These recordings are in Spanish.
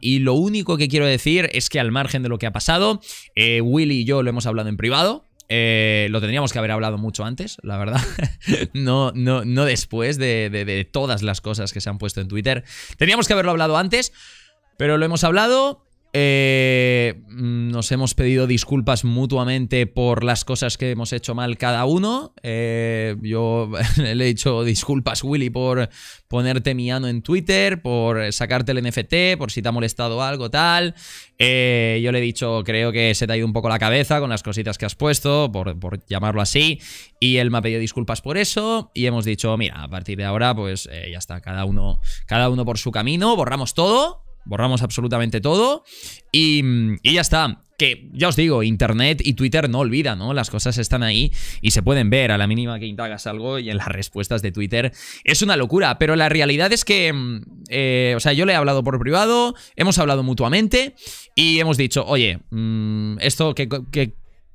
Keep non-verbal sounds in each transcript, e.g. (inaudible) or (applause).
Y lo único que quiero decir es que al margen de lo que ha pasado, eh, Willy y yo lo hemos hablado en privado. Eh, lo tendríamos que haber hablado mucho antes, la verdad. (laughs) no, no, no después de, de todas las cosas que se han puesto en Twitter. Teníamos que haberlo hablado antes, pero lo hemos hablado. Eh, mm, nos hemos pedido disculpas mutuamente por las cosas que hemos hecho mal cada uno. Eh, yo (laughs) le he dicho disculpas, Willy, por ponerte mi en Twitter, por sacarte el NFT, por si te ha molestado algo, tal. Eh, yo le he dicho, creo que se te ha ido un poco la cabeza con las cositas que has puesto, por, llamarlo así. Y él me ha pedido disculpas por eso. Y hemos dicho, mira, a partir de ahora, pues eh, ya está, cada uno, cada uno por su camino, borramos todo borramos absolutamente todo y, ya está que ya os digo, Internet y Twitter no olvida ¿no? Las cosas están ahí y se pueden ver a la mínima que indagas algo y en las respuestas de Twitter. Es una locura, pero la realidad es que, mm, eh, o sea, yo le he hablado por privado, hemos hablado mutuamente y hemos dicho, oye, mm, esto que...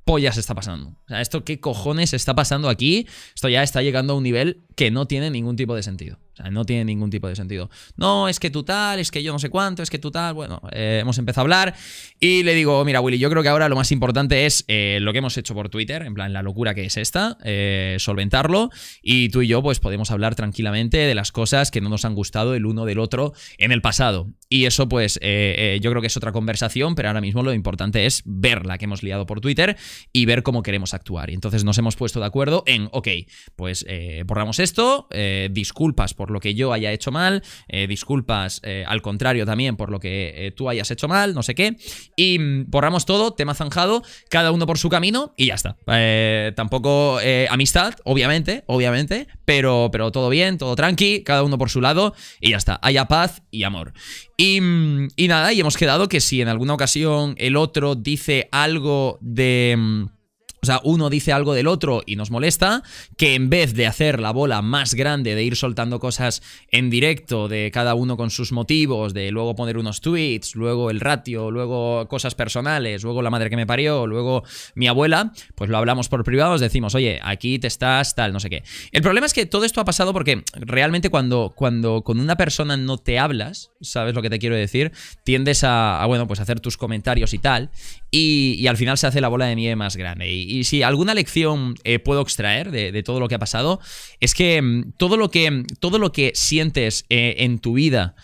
pollas está pasando. O sea, esto qué cojones está pasando aquí. Esto ya está llegando a un nivel que no tiene ningún tipo de sentido. O sea, no tiene ningún tipo de sentido. No, es que tú tal, es que yo no sé cuánto, es que tú tal. Bueno, eh, hemos empezado a hablar y le digo, mira, Willy, yo creo que ahora lo más importante es eh, lo que hemos hecho por Twitter, en plan, la locura que es esta, eh, solventarlo y tú y yo, pues podemos hablar tranquilamente de las cosas que no nos han gustado el uno del otro en el pasado. Y eso, pues, yo creo que es otra conversación, pero ahora mismo lo importante es ver la que hemos liado por Twitter y ver cómo queremos actuar. Y entonces nos hemos puesto de acuerdo en, ok, pues borramos esto, disculpas por por lo que yo haya hecho mal, eh, disculpas eh, al contrario también por lo que eh, tú hayas hecho mal, no sé qué. Y mm, borramos todo, tema zanjado, cada uno por su camino y ya está. tampoco amistad, obviamente, obviamente, pero, pero todo bien, todo tranqui, cada uno por su lado y ya está. Haya paz y amor. y mm, nada, y hemos quedado que si en alguna ocasión el otro dice algo de mm, o sea, uno dice algo del otro y nos molesta, que en vez de hacer la bola más grande, de ir soltando cosas en directo, de cada uno con sus motivos, de luego poner unos tweets, luego el ratio, luego cosas personales, luego la madre que me parió, luego mi abuela, pues lo hablamos por privados, decimos, oye, aquí te estás tal, no sé qué. El problema es que todo esto ha pasado porque realmente cuando, cuando con una persona no te hablas, ¿sabes lo que te quiero decir? Tiendes a, bueno, pues hacer tus comentarios y tal, y, al final se hace la bola de nieve más grande y si alguna lección eh, puedo extraer de, todo lo que ha pasado, es que mm, todo lo que, mm, todo lo que sientes eh, en tu vida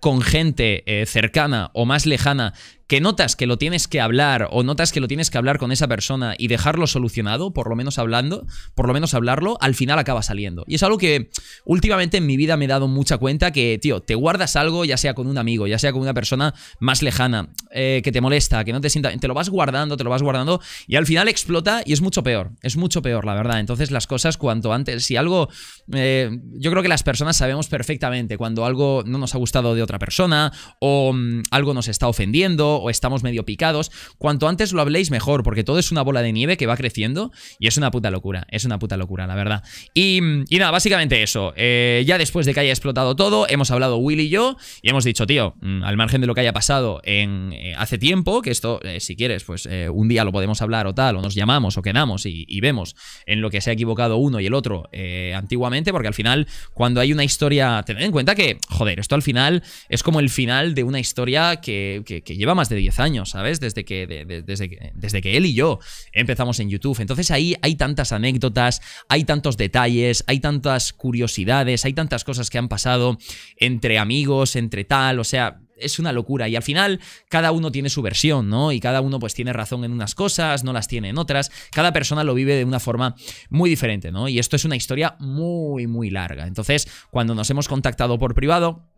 con gente eh, cercana o más lejana que notas que lo tienes que hablar o notas que lo tienes que hablar con esa persona y dejarlo solucionado, por lo menos hablando, por lo menos hablarlo, al final acaba saliendo. Y es algo que últimamente en mi vida me he dado mucha cuenta que, tío, te guardas algo, ya sea con un amigo, ya sea con una persona más lejana, eh, que te molesta, que no te sienta, te lo vas guardando, te lo vas guardando y al final explota y es mucho peor, es mucho peor, la verdad. Entonces las cosas cuanto antes, si algo, eh, yo creo que las personas sabemos perfectamente cuando algo no nos ha gustado de otra persona o mm, algo nos está ofendiendo o estamos medio picados. Cuanto antes lo habléis mejor, porque todo es una bola de nieve que va creciendo y es una puta locura, es una puta locura, la verdad. Y, nada, básicamente eso. Eh, ya después de que haya explotado todo, hemos hablado Will y yo y hemos dicho, tío, mm, al margen de lo que haya pasado en, eh, hace tiempo, que esto, eh, si quieres, pues un día lo podemos hablar o tal, o nos llamamos o quedamos y, vemos en lo que se ha equivocado uno y el otro antiguamente, porque al final, cuando hay una historia, tened en cuenta que, joder, esto al final es como el final de una historia que, que, que lleva más más de 10 años, ¿sabes? Desde que, desde, que, desde que él y yo empezamos en YouTube. Entonces ahí hay tantas anécdotas, hay tantos detalles, hay tantas curiosidades, hay tantas cosas que han pasado entre amigos, entre tal, o sea, es una locura. Y al final, cada uno tiene su versión, ¿no? Y cada uno, pues, tiene razón en unas cosas, no las tiene en otras. Cada persona lo vive de una forma muy diferente, ¿no? Y esto es una historia muy, muy larga. Entonces, cuando nos hemos contactado por privado,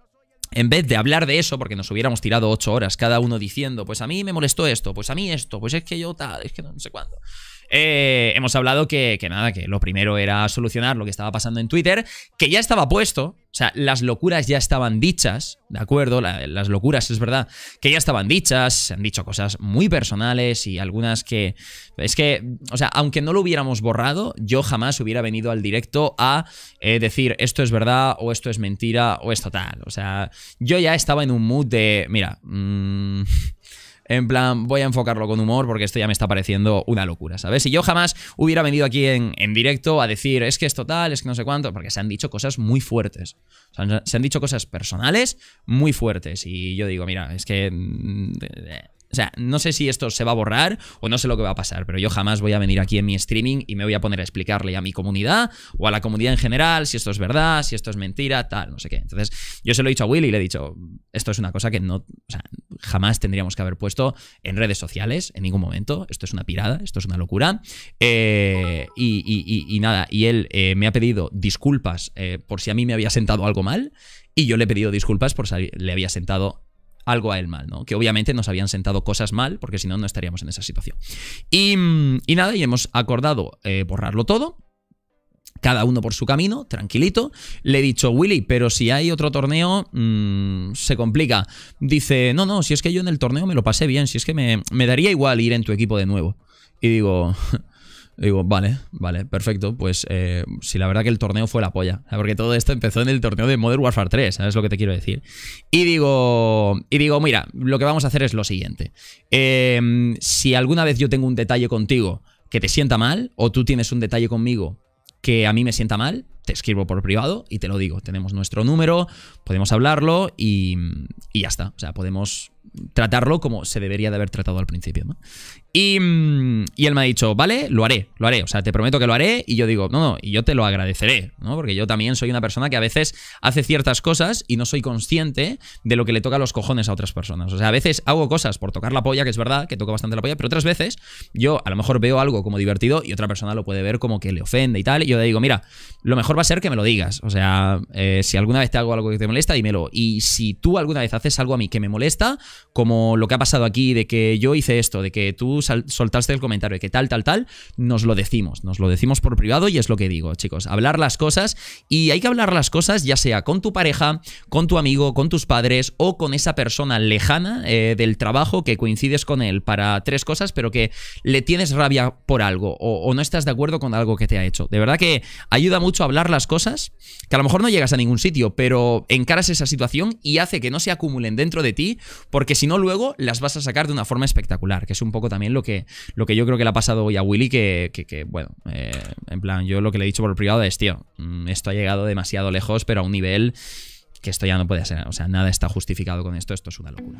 en vez de hablar de eso, porque nos hubiéramos tirado ocho horas cada uno diciendo, pues a mí me molestó esto, pues a mí esto, pues es que yo tal, es que no, sé cuándo. Eh, hemos hablado que, nada, que lo primero era solucionar lo que estaba pasando en Twitter, que ya estaba puesto, o sea, las locuras ya estaban dichas, ¿de acuerdo? las locuras, es verdad, que ya estaban dichas, se han dicho cosas muy personales y algunas que... Es que, o sea, aunque no lo hubiéramos borrado, yo jamás hubiera venido al directo a eh, decir esto es verdad o esto es mentira o esto tal. O sea, yo ya estaba en un mood de, mira... Mmm, en plan, voy a enfocarlo con humor porque esto ya me está pareciendo una locura, ¿sabes? Si yo jamás hubiera venido aquí en, en directo a decir, es que es total, es que no sé cuánto, porque se han dicho cosas muy fuertes. se han dicho cosas personales muy fuertes. Y yo digo, mira, es que mm, o sea, no sé si esto se va a borrar o no sé lo que va a pasar, pero yo jamás voy a venir aquí en mi streaming y me voy a poner a explicarle a mi comunidad o a la comunidad en general si esto es verdad, si esto es mentira, tal, no sé qué. Entonces, yo se lo he dicho a Will y le he dicho, esto es una cosa que no, o sea, jamás tendríamos que haber puesto en redes sociales en ningún momento. Esto es una pirada, esto es una locura. Eh, y, nada, y él eh, me ha pedido disculpas eh, por si a mí me había sentado algo mal y yo le he pedido disculpas por si le había sentado algo a él mal, ¿no? Que obviamente nos habían sentado cosas mal, porque si no, no estaríamos en esa situación. Y, mm, nada, y hemos acordado eh, borrarlo todo cada uno por su camino, tranquilito. Le he dicho, Willy, pero si hay otro torneo, mm, se complica. Dice, no, no, si es que yo en el torneo me lo pasé bien, si es que me, me daría igual ir en tu equipo de nuevo. Y digo, digo, vale, vale, perfecto. Pues eh, si la verdad que el torneo fue la polla. Porque todo esto empezó en el torneo de Modern Warfare 3, ¿sabes lo que te quiero decir? Y digo, y digo mira, lo que vamos a hacer es lo siguiente. Em, si alguna vez yo tengo un detalle contigo que te sienta mal, o tú tienes un detalle conmigo que a mí me sienta mal, te escribo por privado y te lo digo. Tenemos nuestro número, podemos hablarlo y, y ya está. O sea, podemos tratarlo como se debería de haber tratado al principio. ¿no? Mm, y, él me ha dicho, vale, lo haré, lo haré. O sea, te prometo que lo haré. Y yo digo, no, no, y yo te lo agradeceré, ¿no? Porque yo también soy una persona que a veces hace ciertas cosas y no soy consciente de lo que le toca los cojones a otras personas. O sea, a veces hago cosas por tocar la polla, que es verdad, que toco bastante la polla, pero otras veces yo a lo mejor veo algo como divertido y otra persona lo puede ver como que le ofende y tal. Y yo le digo, mira, lo mejor va a ser que me lo digas. O sea, eh, si alguna vez te hago algo que te molesta, dímelo. Y si tú alguna vez haces algo a mí que me molesta, como lo que ha pasado aquí, de que yo hice esto, de que tú soltaste el comentario de que tal, tal, tal, nos lo decimos, nos lo decimos por privado y es lo que digo, chicos, hablar las cosas y hay que hablar las cosas ya sea con tu pareja, con tu amigo, con tus padres o con esa persona lejana eh, del trabajo que coincides con él para tres cosas, pero que le tienes rabia por algo o, no estás de acuerdo con algo que te ha hecho. De verdad que ayuda mucho a hablar las cosas, que a lo mejor no llegas a ningún sitio, pero encaras esa situación y hace que no se acumulen dentro de ti, porque si no luego las vas a sacar de una forma espectacular, que es un poco también lo que, lo que yo creo que le ha pasado hoy a Willy, que, bueno, eh, en plan, yo lo que le he dicho por el privado es, tío, mm, esto ha llegado demasiado lejos, pero a un nivel que esto ya no puede ser. O sea, nada está justificado con esto, esto es una locura.